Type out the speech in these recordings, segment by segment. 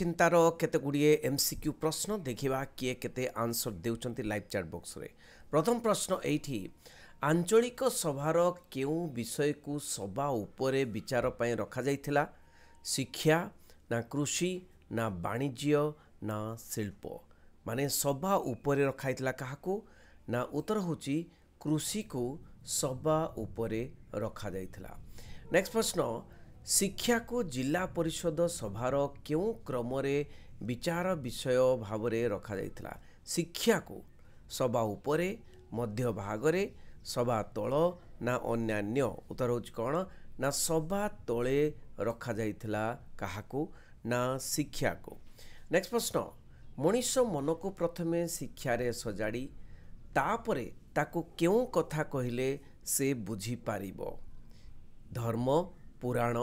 চিন্তার কেতে গুড়িয়ে এমসিক্যু প্রশ্ন দেখিবা কিয়ে কেতে আনসর দেউচন্তি লাইভ চ্যাট বক্সরে প্রথম প্রশ্ন এইটি আঞ্চলিক সভার কেউ বিষয়কু সভা উপরে বিচার পাই রখাযাইছিলা শিক্ষা না কৃষি না বাণিজ্য না শিল্প মানে সভা উপরে রখাইছিলা কাহাকু না উত্তর হচ্ছে কৃষিকু সভা উপরে রখাযাইছিলা নেক্সট প্রশ্ন ଶିକ୍ଷାକୁ ଜିଲ୍ଲା ପରିଷଦ ସଭାର କେଉଁ କ୍ରମରେ ବିଚାର ବିଷୟ ଭାବରେ ରଖାଯାଇଥିଲା ଶିକ୍ଷାକୁ ସଭା ଉପରେ ମଧ୍ୟଭାଗରେ ସଭା ତଳ ନା ଅନ୍ୟାନ୍ୟ ଉତ୍ତର ହେଉଛି କ'ଣ ନା ସଭା ତଳେ ରଖାଯାଇଥିଲା କାହାକୁ ନା ଶିକ୍ଷାକୁ ନେକ୍ସଟ ପ୍ରଶ୍ନ ମଣିଷ ମନକୁ ପ୍ରଥମେ ଶିକ୍ଷାରେ ସଜାଡ଼ି ତାପରେ ତାକୁ କେଉଁ କଥା କହିଲେ ସେ ବୁଝିପାରିବ ଧର୍ମ ପୁରାଣ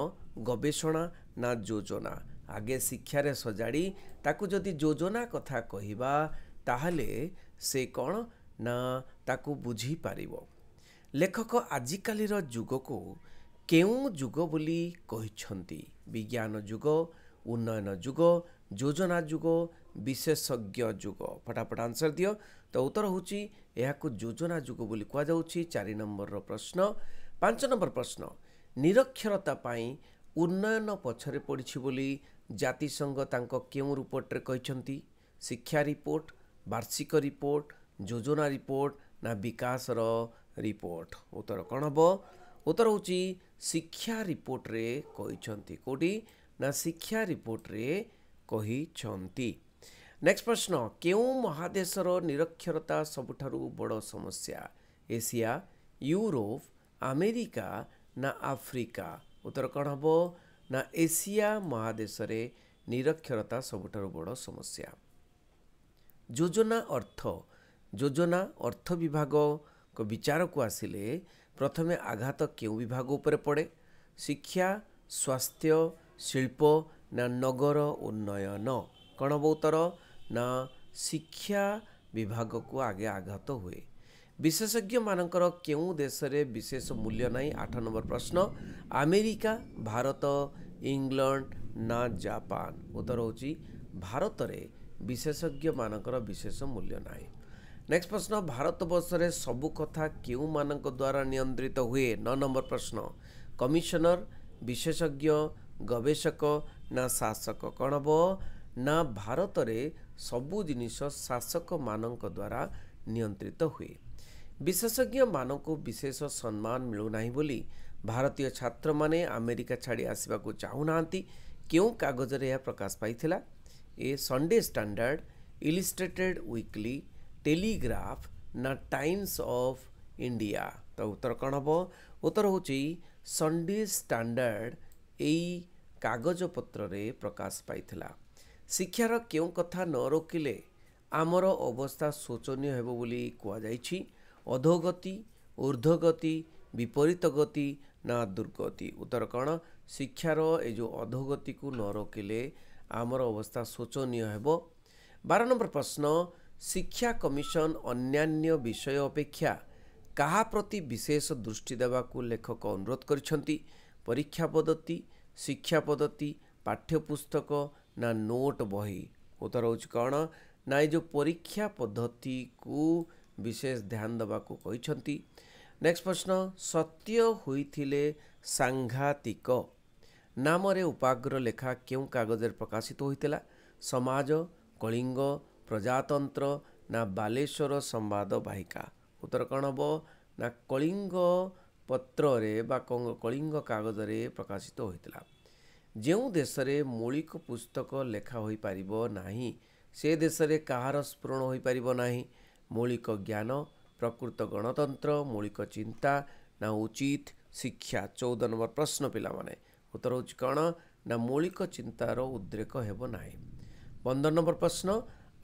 ଗବେଷଣା ନା ଯୋଜନା ଆଗେ ଶିକ୍ଷାରେ ସଜାଡ଼ି ତାକୁ ଯଦି ଯୋଜନା କଥା କହିବା ତାହେଲେ ସେ କ'ଣ ନା ତାକୁ ବୁଝିପାରିବ ଲେଖକ ଆଜିକାଲିର ଯୁଗକୁ କେଉଁ ଯୁଗ ବୋଲି କହିଛନ୍ତି ବିଜ୍ଞାନ ଯୁଗ ଉନ୍ନୟନ ଯୁଗ ଯୋଜନା ଯୁଗ ବିଶେଷଜ୍ଞ ଯୁଗ ଫଟାଫଟ ଆନ୍ସର ଦିଅ ତ ଉତ୍ତର ହେଉଛି ଏହାକୁ ଯୋଜନା ଯୁଗ ବୋଲି କୁହାଯାଉଛି ଚାରି ନମ୍ବରର ପ୍ରଶ୍ନ ପାଞ୍ଚ ନମ୍ବର ପ୍ରଶ୍ନ ନିରକ୍ଷରତା ପାଇଁ ଉନ୍ନୟନ ପଛରେ ପଡ଼ିଛି ବୋଲି ଜାତିସଂଘ ତାଙ୍କ କେଉଁ ରିପୋର୍ଟରେ କହିଛନ୍ତି ଶିକ୍ଷା ରିପୋର୍ଟ ବାର୍ଷିକ ରିପୋର୍ଟ ଯୋଜନା ରିପୋର୍ଟ ନା ବିକାଶର ରିପୋର୍ଟ ଉତ୍ତର କ'ଣ ହେବ ଉତ୍ତର ହେଉଛି ଶିକ୍ଷା ରିପୋର୍ଟରେ କହିଛନ୍ତି କେଉଁଠି ନା ଶିକ୍ଷା ରିପୋର୍ଟରେ କହିଛନ୍ତି ନେକ୍ସଟ ପ୍ରଶ୍ନ କେଉଁ ମହାଦେଶର ନିରକ୍ଷରତା ସବୁଠାରୁ ବଡ଼ ସମସ୍ୟା ଏସିଆ ୟୁରୋପ ଆମେରିକା ନା ଆଫ୍ରିକା ଉତ୍ତର କ'ଣ ହେବ ନା ଏସିଆ ମହାଦେଶରେ ନିରକ୍ଷରତା ସବୁଠାରୁ ବଡ଼ ସମସ୍ୟା ଯୋଜନା ଅର୍ଥ ଯୋଜନା ଅର୍ଥ ବିଭାଗଙ୍କ ବିଚାରକୁ ଆସିଲେ ପ୍ରଥମେ ଆଘାତ କେଉଁ ବିଭାଗ ଉପରେ ପଡ଼େ ଶିକ୍ଷା ସ୍ୱାସ୍ଥ୍ୟ ଶିଳ୍ପ ନା ନଗର ଉନ୍ନୟନ କ'ଣ ହେବ ଉତ୍ତର ନା ଶିକ୍ଷା ବିଭାଗକୁ ଆଗେ ଆଘାତ ହୁଏ ବିଶେଷଜ୍ଞମାନଙ୍କର କେଉଁ ଦେଶରେ ବିଶେଷ ମୂଲ୍ୟ ନାହିଁ ଆଠ ନମ୍ବର ପ୍ରଶ୍ନ ଆମେରିକା ଭାରତ ଇଂଲଣ୍ଡ ନା ଜାପାନ ଉତ୍ତର ହେଉଛି ଭାରତରେ ବିଶେଷଜ୍ଞମାନଙ୍କର ବିଶେଷ ମୂଲ୍ୟ ନାହିଁ ନେକ୍ସଟ ପ୍ରଶ୍ନ ଭାରତବର୍ଷରେ ସବୁ କଥା କେଉଁମାନଙ୍କ ଦ୍ୱାରା ନିୟନ୍ତ୍ରିତ ହୁଏ ନଅ ନମ୍ବର ପ୍ରଶ୍ନ କମିଶନର ବିଶେଷଜ୍ଞ ଗବେଷକ ନା ଶାସକ କ'ଣ ହେବ ନା ଭାରତରେ ସବୁ ଜିନିଷ ଶାସକମାନଙ୍କ ଦ୍ୱାରା ନିୟନ୍ତ୍ରିତ ହୁଏ ବିଶେଷଜ୍ଞ ମାନଙ୍କୁ ବିଶେଷ ସମ୍ମାନ ମିଳୁନାହିଁ ବୋଲି ଭାରତୀୟ ଛାତ୍ରମାନେ ଆମେରିକା ଛାଡ଼ି ଆସିବାକୁ ଚାହୁଁନାହାନ୍ତି କେଉଁ କାଗଜରେ ଏହା ପ୍ରକାଶ ପାଇଥିଲା ଏ Sunday Standard Illustrated Weekly Telegraph ନା ଟାଇମ୍ସ ଅଫ୍ ଇଣ୍ଡିଆ ତ ଉତ୍ତର କ'ଣ ହେବ ଉତ୍ତର ହେଉଛି ସନ୍ଡେ ଷ୍ଟାଣ୍ଡାର୍ଡ଼ ଏଇ କାଗଜପତ୍ରରେ ପ୍ରକାଶ ପାଇଥିଲା ଶିକ୍ଷାର କେଉଁ କଥା ନ ରୋକିଲେ ଆମର ଅବସ୍ଥା ଶୋଚନୀୟ ହେବ ବୋଲି କୁହାଯାଇଛି ଅଧୋଗତି ଊର୍ଦ୍ଧ୍ୱଗତି ବିପରୀତ ଗତି ନା ଦୁର୍ଗତି ଉତ୍ତର କ'ଣ ଶିକ୍ଷାର ଏ ଯେଉଁ ଅଧୋଗତିକୁ ନ ରୋକିଲେ ଆମର ଅବସ୍ଥା ଶୋଚନୀୟ ହେବ ବାର ନମ୍ବର ପ୍ରଶ୍ନ ଶିକ୍ଷା କମିଶନ ଅନ୍ୟାନ୍ୟ ବିଷୟ ଅପେକ୍ଷା କାହା ପ୍ରତି ବିଶେଷ ଦୃଷ୍ଟି ଦେବାକୁ ଲେଖକ ଅନୁରୋଧ କରିଛନ୍ତି ପରୀକ୍ଷା ପଦ୍ଧତି ଶିକ୍ଷା ପଦ୍ଧତି ପାଠ୍ୟପୁସ୍ତକ ନା ନୋଟ୍ ବହି ଉତ୍ତର ହେଉଛି କ'ଣ ନା ଏ ଯେଉଁ ପରୀକ୍ଷା ପଦ୍ଧତିକୁ ବିଶେଷ ଧ୍ୟାନ ଦେବାକୁ କହିଛନ୍ତି ନେକ୍ସଟ ପ୍ରଶ୍ନ ସତ୍ୟ ହୋଇଥିଲେ ସାଂଘାତିକ ନାମରେ ଉପାଗ୍ର ଲେଖା କେଉଁ କାଗଜରେ ପ୍ରକାଶିତ ହୋଇଥିଲା ସମାଜ କଳିଙ୍ଗ ପ୍ରଜାତନ୍ତ୍ର ନା ବାଲେଶ୍ୱର ସମ୍ବାଦ ବାହିକା ଉତ୍ତର କ'ଣ ହେବ ନା କଳିଙ୍ଗ ପତ୍ରରେ ବା କଳିଙ୍ଗ କାଗଜରେ ପ୍ରକାଶିତ ହୋଇଥିଲା ଯେଉଁ ଦେଶରେ ମୌଳିକ ପୁସ୍ତକ ଲେଖା ହୋଇପାରିବ ନାହିଁ ସେ ଦେଶରେ କାହାର ସ୍ଫୁରଣ ହୋଇପାରିବ ନାହିଁ ମୌଳିକ ଜ୍ଞାନ ପ୍ରକୃତ ଗଣତନ୍ତ୍ର ମୌଳିକ ଚିନ୍ତା ନା ଉଚିତ ଶିକ୍ଷା ଚଉଦ ନମ୍ବର ପ୍ରଶ୍ନ ପିଲାମାନେ ଉତ୍ତର ହେଉଛି କ'ଣ ନା ମୌଳିକ ଚିନ୍ତାର ଉଦ୍ରେକ ହେବ ନାହିଁ ପନ୍ଦର ନମ୍ବର ପ୍ରଶ୍ନ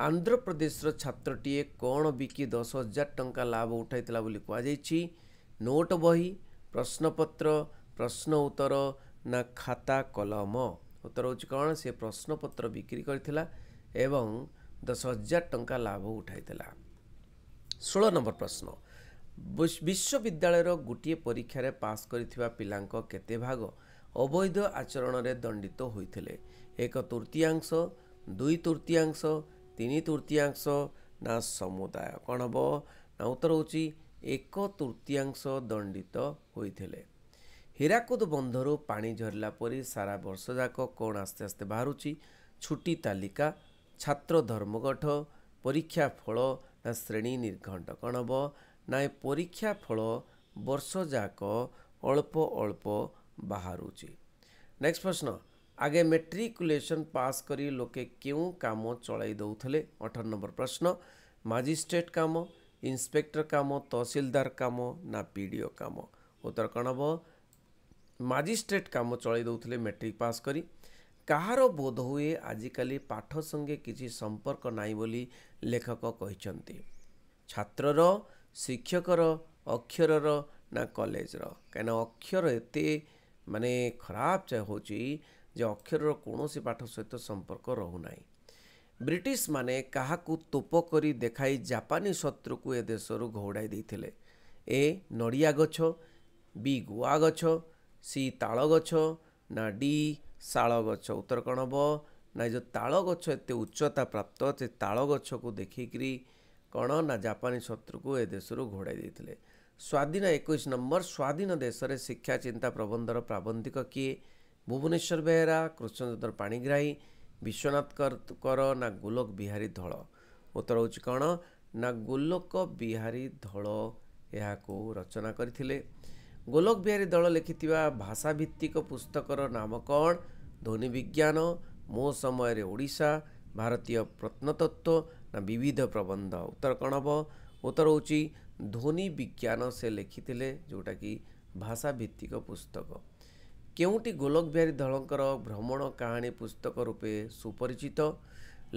ଆନ୍ଧ୍ରପ୍ରଦେଶର ଛାତ୍ରଟିଏ କ'ଣ ବିକି ଦଶ ହଜାର ଟଙ୍କା ଲାଭ ଉଠାଇଥିଲା ବୋଲି କୁହାଯାଇଛି ନୋଟ୍ ବହି ପ୍ରଶ୍ନପତ୍ର ପ୍ରଶ୍ନ ଉତ୍ତର ନା ଖାତା କଲମ ଉତ୍ତର ହେଉଛି କ'ଣ ସେ ପ୍ରଶ୍ନପତ୍ର ବିକ୍ରି କରିଥିଲା ଏବଂ ଦଶ ହଜାର ଟଙ୍କା ଲାଭ ଉଠାଇଥିଲା ଷୋହଳ ନମ୍ବର ପ୍ରଶ୍ନ ବିଶ୍ୱବିଦ୍ୟାଳୟର ଗୋଟିଏ ପରୀକ୍ଷାରେ ପାସ୍ କରିଥିବା ପିଲାଙ୍କ କେତେ ଭାଗ ଅବୈଧ ଆଚରଣରେ ଦଣ୍ଡିତ ହୋଇଥିଲେ ଏକ ତୃତୀୟାଂଶ ଦୁଇ ତୃତୀୟାଂଶ ତିନି ତୃତୀୟାଂଶ ନା ସମୁଦାୟ କ'ଣ ହେବ ନା ଉତ୍ତର ହେଉଛି ଏକ ତୃତୀୟାଂଶ ଦଣ୍ଡିତ ହୋଇଥିଲେ ହୀରାକୁଦ ବନ୍ଧରୁ ପାଣି ଝରିଲା ପରି ସାରା ବର୍ଷ ଯାକ କ'ଣ ଆସ୍ତେ ଆସ୍ତେ ବାହାରୁଛି ଛୁଟି ତାଲିକା ଛାତ୍ର ଧର୍ମଗଠ ପରୀକ୍ଷା ଫଳ ଶ୍ରେଣୀ ନିର୍ଘଣ୍ଟ କ'ଣ ହେବ ନା ଏ ପରୀକ୍ଷା ଫଳ ବର୍ଷ ଯାକ ଅଳ୍ପ ଅଳ୍ପ ବାହାରୁଛି ନେକ୍ସଟ ପ୍ରଶ୍ନ ଆଗେ ମେଟ୍ରିକୁଲେସନ୍ ପାସ୍ କରି ଲୋକେ କେଉଁ କାମ ଚଳାଇ ଦେଉଥିଲେ ଅଠର ନମ୍ବର ପ୍ରଶ୍ନ ମାଜିଷ୍ଟ୍ରେଟ୍ କାମ ଇନ୍ସପେକ୍ଟର କାମ ତହସିଲଦାର କାମ ନା ପି ଡ଼ି ଓ କାମ ଉତ୍ତର କ'ଣ ହେବ ମାଜିଷ୍ଟ୍ରେଟ୍ କାମ ଚଳାଇ ଦେଉଥିଲେ ମେଟ୍ରିକ୍ ପାସ୍ କରି କାହାର ବୋଧ ହୁଏ ଆଜିକାଲି ପାଠ ସଙ୍ଗେ କିଛି ସମ୍ପର୍କ ନାହିଁ ବୋଲି ଲେଖକ କହିଛନ୍ତି ଛାତ୍ରର ଶିକ୍ଷକର ଅକ୍ଷରର ନା କଲେଜର କାହିଁକିନା ଅକ୍ଷର ଏତେ ମାନେ ଖରାପ ହେଉଛି ଯେ ଅକ୍ଷରର କୌଣସି ପାଠ ସହିତ ସମ୍ପର୍କ ରହୁନାହିଁ ବ୍ରିଟିଶମାନେ କାହାକୁ ତୋପ କରି ଦେଖାଇ ଜାପାନୀ ଶତ୍ରୁକୁ ଏ ଦେଶରୁ ଘଉଡ଼ାଇ ଦେଇଥିଲେ ଏ ନଡ଼ିଆ ଗଛ ବି ଗୁଆ ଗଛ ସି ତାଳ ଗଛ ନା ଡି ଶାଳ ଗଛ ଉତ୍ତର କ'ଣ ହେବ ନା ଯେଉଁ ତାଳ ଗଛ ଏତେ ଉଚ୍ଚତା ପ୍ରାପ୍ତ ସେ ତାଳ ଗଛକୁ ଦେଖିକରି କ'ଣ ନା ଜାପାନୀ ଶତ୍ରୁକୁ ଏ ଦେଶରୁ ଘୋଡ଼ାଇ ଦେଇଥିଲେ ସ୍ୱାଧୀନ ଏକୋଇଶ ନମ୍ବର ସ୍ୱାଧୀନ ଦେଶରେ ଶିକ୍ଷା ଚିନ୍ତା ପ୍ରବନ୍ଧର ପ୍ରାବନ୍ଧିକ କିଏ ଭୁବନେଶ୍ୱର ବେହେରା କୃଷ୍ଣଚନ୍ଦ୍ର ପାଣିଗ୍ରାହୀ ବିଶ୍ୱନାଥ କର ନା ଗୁଲକ ବିହାରୀ ଧଳ ଉତ୍ତର ହେଉଛି କ'ଣ ନା ଗୁଲକ ବିହାରୀ ଧଳ ଏହାକୁ ରଚନା କରିଥିଲେ ଗୋଲକ ବିହାରୀ ଦଳ ଲେଖିଥିବା ଭାଷାଭିତ୍ତିକ ପୁସ୍ତକର ନାମ କ'ଣ ଧ୍ୱନି ବିଜ୍ଞାନ ମୋ ସମୟରେ ଓଡ଼ିଶା ଭାରତୀୟ ପ୍ରତ୍ନତତ୍ଵ ନା ବିବିଧ ପ୍ରବନ୍ଧ ଉତ୍ତର କ'ଣ ହେବ ଉତ୍ତର ହେଉଛି ଧ୍ୱନି ବିଜ୍ଞାନ ସେ ଲେଖିଥିଲେ ଯେଉଁଟାକି ଭାଷାଭିତ୍ତିକ ପୁସ୍ତକ କେଉଁଟି ଗୋଲକ ବିହାରୀ ଦଳଙ୍କର ଭ୍ରମଣ କାହାଣୀ ପୁସ୍ତକ ରୂପେ ସୁପରିଚିତ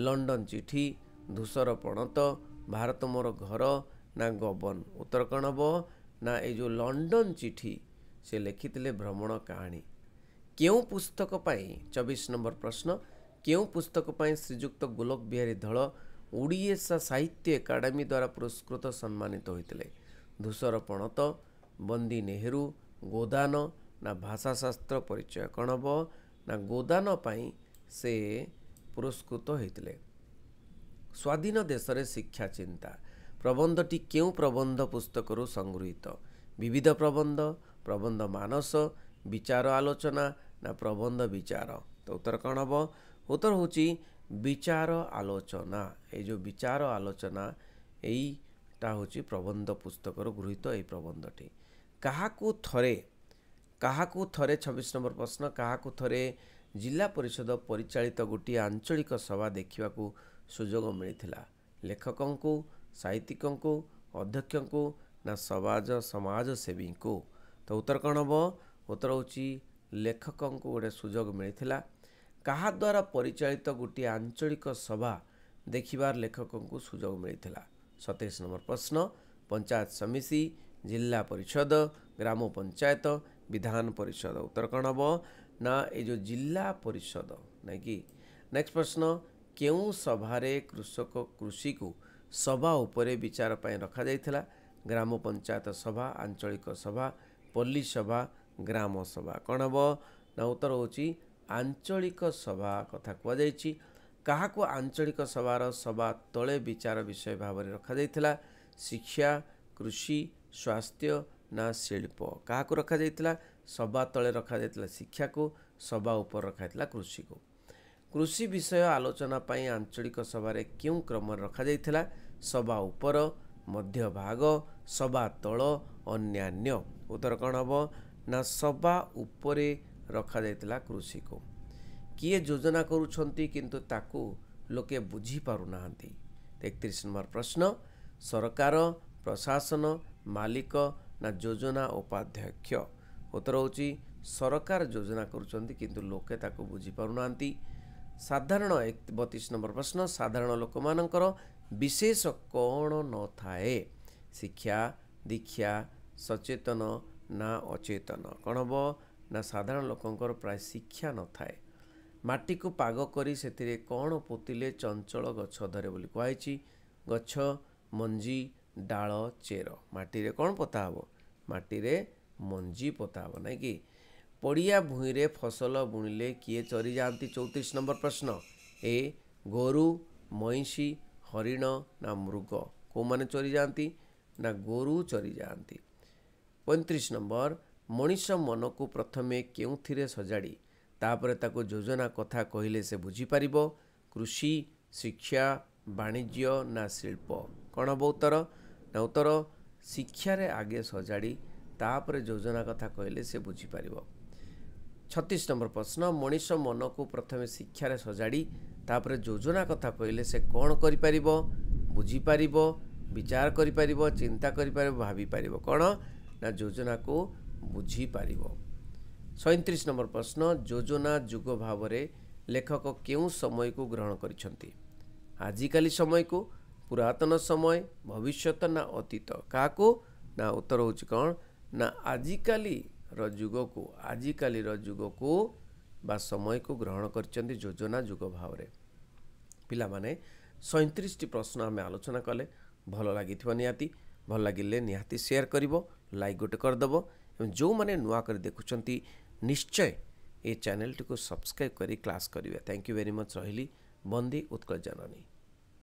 ଲଣ୍ଡନ ଚିଠି ଧୂସର ପ୍ରଣତ ଭାରତ ମୋର ଘର ନା ଗବନ ଉତ୍ତର କ'ଣ ହେବ ନା ଏ ଯେଉଁ ଲଣ୍ଡନ ଚିଠି ସେ ଲେଖିଥିଲେ ଭ୍ରମଣ କାହାଣୀ କେଉଁ ପୁସ୍ତକ ପାଇଁ ଚବିଶ ନମ୍ବର ପ୍ରଶ୍ନ କେଉଁ ପୁସ୍ତକ ପାଇଁ ଶ୍ରୀଯୁକ୍ତ ଗୋଲକ ବିହାରୀ ଧଳ ଓଡ଼ିଶା ସାହିତ୍ୟ ଏକାଡେମୀ ଦ୍ୱାରା ପୁରସ୍କୃତ ସମ୍ମାନିତ ହୋଇଥିଲେ ଧୂସର ପଣତ ବନ୍ଦୀ ନେହେରୁ ଗୋଦାନ ନା ଭାଷାଶାସ୍ତ୍ର ପରିଚୟ କ'ଣ ହେବ ନା ଗୋଦାନ ପାଇଁ ସେ ପୁରସ୍କୃତ ହୋଇଥିଲେ ସ୍ୱାଧୀନ ଦେଶରେ ଶିକ୍ଷା ଚିନ୍ତା ପ୍ରବନ୍ଧଟି କେଉଁ ପ୍ରବନ୍ଧ ପୁସ୍ତକରୁ ସଂଗୃହୀତ ବିବିଧ ପ୍ରବନ୍ଧ ପ୍ରବନ୍ଧ ମାନସ ବିଚାର ଆଲୋଚନା ନା ପ୍ରବନ୍ଧ ବିଚାର ତ ଉତ୍ତର କ'ଣ ହେବ ଉତ୍ତର ହେଉଛି ବିଚାର ଆଲୋଚନା ଏଇ ଯେଉଁ ବିଚାର ଆଲୋଚନା ଏଇଟା ହେଉଛି ପ୍ରବନ୍ଧ ପୁସ୍ତକରୁ ଗୃହୀତ ଏଇ ପ୍ରବନ୍ଧଟି କାହାକୁ ଥରେ କାହାକୁ ଥରେ ଛବିଶ ନମ୍ବର ପ୍ରଶ୍ନ କାହାକୁ ଥରେ ଜିଲ୍ଲା ପରିଷଦ ପରିଚାଳିତ ଗୋଟିଏ ଆଞ୍ଚଳିକ ସଭା ଦେଖିବାକୁ ସୁଯୋଗ ମିଳିଥିଲା ଲେଖକଙ୍କୁ ସାହିତ୍ୟିକଙ୍କୁ ଅଧ୍ୟକ୍ଷଙ୍କୁ ନା ସମାଜ ସମାଜସେବୀଙ୍କୁ ତ ଉତ୍ତର କ'ଣ ହେବ ଉତ୍ତର ହେଉଛି ଲେଖକଙ୍କୁ ଗୋଟେ ସୁଯୋଗ ମିଳିଥିଲା କାହା ଦ୍ୱାରା ପରିଚାଳିତ ଗୋଟିଏ ଆଞ୍ଚଳିକ ସଭା ଦେଖିବାର ଲେଖକଙ୍କୁ ସୁଯୋଗ ମିଳିଥିଲା ସତେଇଶ ନମ୍ବର ପ୍ରଶ୍ନ ପଞ୍ଚାୟତ ସମିତି ଜିଲ୍ଲା ପରିଷଦ ଗ୍ରାମ ପଞ୍ଚାୟତ ବିଧାନ ପରିଷଦ ଉତ୍ତର କ'ଣ ହେବ ନା ଏ ଯେଉଁ ଜିଲ୍ଲା ପରିଷଦ ନାଇଁ କି ନେକ୍ସଟ ପ୍ରଶ୍ନ କେଉଁ ସଭାରେ କୃଷକ କୃଷିକୁ ସଭା ଉପରେ ବିଚାର ପାଇଁ ରଖାଯାଇଥିଲା ଗ୍ରାମ ପଞ୍ଚାୟତ ସଭା ଆଞ୍ଚଳିକ ସଭା ପଲ୍ଲୀ ସଭା ଗ୍ରାମ ସଭା କ'ଣ ହେବ ନା ଉତ୍ତର ହେଉଛି ଆଞ୍ଚଳିକ ସଭା କଥା କୁହାଯାଇଛି କାହାକୁ ଆଞ୍ଚଳିକ ସଭାର ସଭା ତଳେ ବିଚାର ବିଷୟ ଭାବରେ ରଖାଯାଇଥିଲା ଶିକ୍ଷା କୃଷି ସ୍ୱାସ୍ଥ୍ୟ ନା ଶିଳ୍ପ କାହାକୁ ରଖାଯାଇଥିଲା ସଭା ତଳେ ରଖାଯାଇଥିଲା ଶିକ୍ଷାକୁ ସଭା ଉପରେ ରଖାଯାଇଥିଲା କୃଷିକୁ କୃଷି ବିଷୟ ଆଲୋଚନା ପାଇଁ ଆଞ୍ଚଳିକ ସଭାରେ କେଉଁ କ୍ରମରେ ରଖାଯାଇଥିଲା ସଭା ଉପର ମଧ୍ୟଭାଗ ସଭା ତଳ ଅନ୍ୟାନ୍ୟ ଉତ୍ତର କ'ଣ ହେବ ନା ସଭା ଉପରେ ରଖାଯାଇଥିଲା କୃଷିକୁ କିଏ ଯୋଜନା କରୁଛନ୍ତି କିନ୍ତୁ ତାକୁ ଲୋକେ ବୁଝିପାରୁନାହାନ୍ତି ଏକତିରିଶ ନମ୍ବର ପ୍ରଶ୍ନ ସରକାର ପ୍ରଶାସନ ମାଲିକ ନା ଯୋଜନା ଉପାଧ୍ୟକ୍ଷ ଉତ୍ତର ହେଉଛି ସରକାର ଯୋଜନା କରୁଛନ୍ତି କିନ୍ତୁ ଲୋକେ ତାକୁ ବୁଝିପାରୁନାହାନ୍ତି ସାଧାରଣ ବତିଶ ନମ୍ବର ପ୍ରଶ୍ନ ସାଧାରଣ ଲୋକମାନଙ୍କର ବିଶେଷ କ'ଣ ନଥାଏ ଶିକ୍ଷା ଦୀକ୍ଷା ସଚେତନ ନା ଅଚେତନ କ'ଣ ହେବ ନା ସାଧାରଣ ଲୋକଙ୍କର ପ୍ରାୟ ଶିକ୍ଷା ନଥାଏ ମାଟିକୁ ପାଗ କରି ସେଥିରେ କ'ଣ ପୋତିଲେ ଚଞ୍ଚଳ ଗଛ ଧରେ ବୋଲି କୁହାଯାଇଛି ଗଛ ମଞ୍ଜି ଡାଳ ଚେର ମାଟିରେ କ'ଣ ପୋତା ହେବ ମାଟିରେ ମଞ୍ଜି ପୋତା ହେବ ନାଇଁ କି ପଡ଼ିଆ ଭୂଇଁରେ ଫସଲ ବୁଣିଲେ କିଏ ଚରିଯାଆନ୍ତି ଚଉତିରିଶ ନମ୍ବର ପ୍ରଶ୍ନ ଏ ଗୋରୁ ମଇଁଷି ହରିଣ ନା ମୃଗ କେଉଁମାନେ ଚରିଯାଆନ୍ତି ନା ଗୋରୁ ଚରିଯାଆନ୍ତି ପଇଁତିରିଶ ନମ୍ବର ମଣିଷ ମନକୁ ପ୍ରଥମେ କେଉଁଥିରେ ସଜାଡ଼ି ତାପରେ ତାକୁ ଯୋଜନା କଥା କହିଲେ ସେ ବୁଝିପାରିବ କୃଷି ଶିକ୍ଷା ବାଣିଜ୍ୟ ନା ଶିଳ୍ପ କ'ଣ ହେବ ଉତ୍ତର ନା ଉତ୍ତର ଶିକ୍ଷାରେ ଆଗେ ସଜାଡ଼ି ତାପରେ ଯୋଜନା କଥା କହିଲେ ସେ ବୁଝିପାରିବ ଛତିଶ ନମ୍ବର ପ୍ରଶ୍ନ ମଣିଷ ମନକୁ ପ୍ରଥମେ ଶିକ୍ଷାରେ ସଜାଡ଼ି ତାପରେ ଯୋଜନା କଥା କହିଲେ ସେ କ'ଣ କରିପାରିବ ବୁଝିପାରିବ ବିଚାର କରିପାରିବ ଚିନ୍ତା କରିପାରିବ ଭାବିପାରିବ କ'ଣ ନା ଯୋଜନାକୁ ବୁଝିପାରିବ ସଇଁତିରିଶ ନମ୍ବର ପ୍ରଶ୍ନ ଯୋଜନା ଯୁଗ ଭାବରେ ଲେଖକ କେଉଁ ସମୟକୁ ଗ୍ରହଣ କରିଛନ୍ତି ଆଜିକାଲି ସମୟକୁ ପୁରାତନ ସମୟ ଭବିଷ୍ୟତ ନା ଅତୀତ କାହାକୁ ନା ଉତ୍ତର ହେଉଛି କ'ଣ ନା ଆଜିକାଲି ର ଯୁଗକୁ ଆଜିକାଲିର ଯୁଗକୁ ବା ସମୟକୁ ଗ୍ରହଣ କରିଛନ୍ତି ଯୋଜନା ଯୁଗ ଭାବରେ ପିଲାମାନେ ସଇଁତିରିଶଟି ପ୍ରଶ୍ନ ଆମେ ଆଲୋଚନା କଲେ ଭଲ ଲାଗିଥିବ ନିହାତି ଭଲ ଲାଗିଲେ ନିହାତି ସେୟାର କରିବ ଲାଇକ୍ ଗୋଟେ କରିଦେବ ଏବଂ ଯେଉଁମାନେ ନୂଆ କରି ଦେଖୁଛନ୍ତି ନିଶ୍ଚୟ ଏ ଚ୍ୟାନେଲଟିକୁ ସବସ୍କ୍ରାଇବ୍ କରି କ୍ଲାସ୍ କରିବେ ଥ୍ୟାଙ୍କ ୟୁ ଭେରି ମଚ୍ ରହିଲି ବନ୍ଦୀ ଉତ୍କଳ ଜାନନୀ